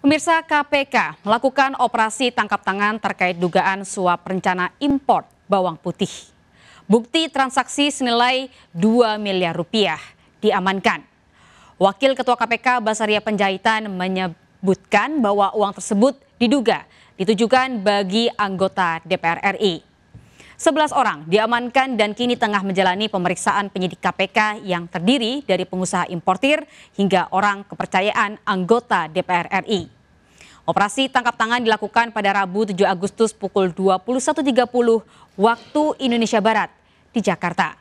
Pemirsa KPK melakukan operasi tangkap tangan terkait dugaan suap rencana import bawang putih. Bukti transaksi senilai 2 miliar rupiah diamankan. Wakil Ketua KPK Basaria Penjahitan menyebutkan bahwa uang tersebut diduga ditujukan bagi anggota DPR RI. 11 orang diamankan dan kini tengah menjalani pemeriksaan penyidik KPK yang terdiri dari pengusaha importir hingga orang kepercayaan anggota DPR RI. Operasi tangkap tangan dilakukan pada Rabu 7 Agustus pukul 21.30 waktu Indonesia Barat di Jakarta.